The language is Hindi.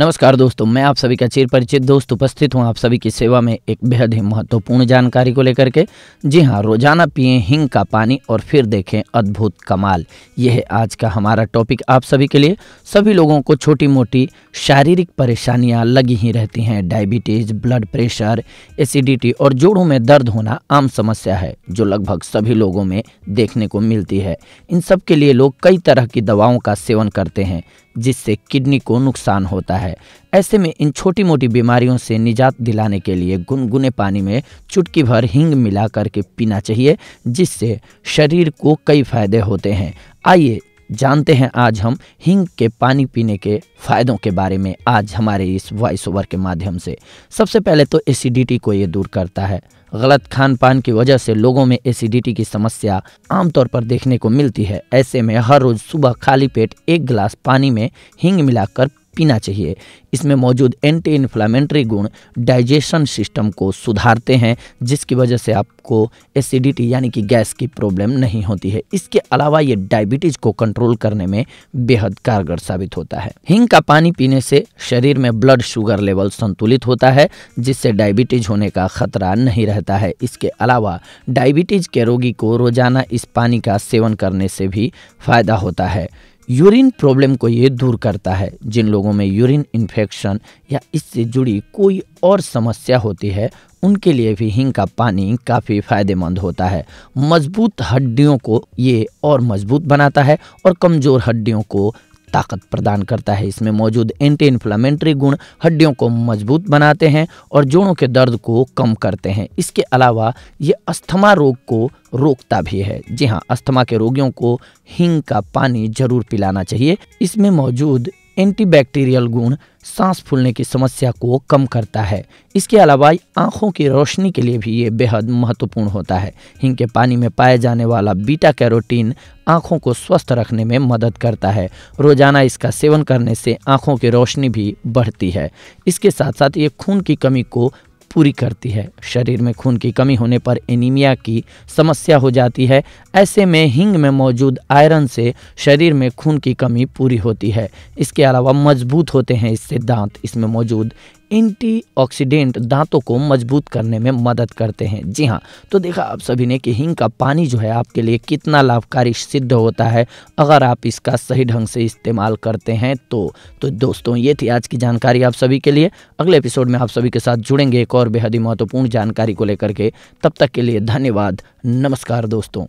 नमस्कार दोस्तों मैं आप सभी का चिर परिचित दोस्त उपस्थित हूं आप सभी की सेवा में एक बेहद ही महत्वपूर्ण जानकारी को लेकर के जी हां रोजाना पिए हिंग का पानी और फिर देखें अद्भुत कमाल यह है आज का हमारा टॉपिक आप सभी के लिए सभी लोगों को छोटी मोटी शारीरिक परेशानियां लगी ही रहती हैं डायबिटीज़ ब्लड प्रेशर एसिडिटी और जोड़ों में दर्द होना आम समस्या है जो लगभग सभी लोगों में देखने को मिलती है इन सब के लिए लोग कई तरह की दवाओं का सेवन करते हैं जिससे किडनी को नुकसान होता है ऐसे में इन छोटी मोटी बीमारियों से निजात दिलाने के लिए गुनगुने पानी में चुटकी भर हींग मिला करके पीना चाहिए जिससे शरीर को कई फायदे होते हैं आइए जानते हैं आज हम हिंग के पानी पीने के फायदों के बारे में आज हमारे इस वॉइस ओवर के माध्यम से सबसे पहले तो एसिडिटी को ये दूर करता है गलत खान पान की वजह से लोगों में एसिडिटी की समस्या आमतौर पर देखने को मिलती है ऐसे में हर रोज सुबह खाली पेट एक गिलास पानी में हिंग मिलाकर पीना चाहिए इसमें मौजूद एंटी इन्फ्लामेंट्री गुण डाइजेशन सिस्टम को सुधारते हैं जिसकी वजह से आपको एसिडिटी यानी कि गैस की प्रॉब्लम नहीं होती है इसके अलावा ये डायबिटीज़ को कंट्रोल करने में बेहद कारगर साबित होता है हिंग का पानी पीने से शरीर में ब्लड शुगर लेवल संतुलित होता है जिससे डायबिटीज होने का खतरा नहीं रहता है इसके अलावा डायबिटीज के रोगी को रोजाना इस पानी का सेवन करने से भी फायदा होता है यूरिन प्रॉब्लम को ये दूर करता है जिन लोगों में यूरिन इन्फेक्शन या इससे जुड़ी कोई और समस्या होती है उनके लिए भी हिंग का पानी काफ़ी फायदेमंद होता है मजबूत हड्डियों को ये और मजबूत बनाता है और कमज़ोर हड्डियों को ताकत प्रदान करता है इसमें मौजूद एंटी इन्फ्लामेंट्री गुण हड्डियों को मजबूत बनाते हैं और जोड़ों के दर्द को कम करते हैं इसके अलावा ये अस्थमा रोग को रोकता भी है जी हाँ अस्थमा के रोगियों को हिंग का पानी जरूर पिलाना चाहिए इसमें मौजूद एंटीबैक्टीरियल गुण सांस फूलने की समस्या को कम करता है इसके अलावा आंखों की रोशनी के लिए भी ये बेहद महत्वपूर्ण होता है हिंग के पानी में पाए जाने वाला बीटा कैरोटीन आंखों को स्वस्थ रखने में मदद करता है रोजाना इसका सेवन करने से आंखों की रोशनी भी बढ़ती है इसके साथ साथ ये खून की कमी को पूरी करती है शरीर में खून की कमी होने पर एनीमिया की समस्या हो जाती है ऐसे में हिंग में मौजूद आयरन से शरीर में खून की कमी पूरी होती है इसके अलावा मजबूत होते हैं इससे दांत इसमें मौजूद एंटीऑक्सीडेंट दांतों को मजबूत करने में मदद करते हैं जी हाँ तो देखा आप सभी ने कि हींग का पानी जो है आपके लिए कितना लाभकारी सिद्ध होता है अगर आप इसका सही ढंग से इस्तेमाल करते हैं तो तो दोस्तों ये थी आज की जानकारी आप सभी के लिए अगले एपिसोड में आप सभी के साथ जुड़ेंगे एक और बेहद ही महत्वपूर्ण जानकारी को लेकर के तब तक के लिए धन्यवाद नमस्कार दोस्तों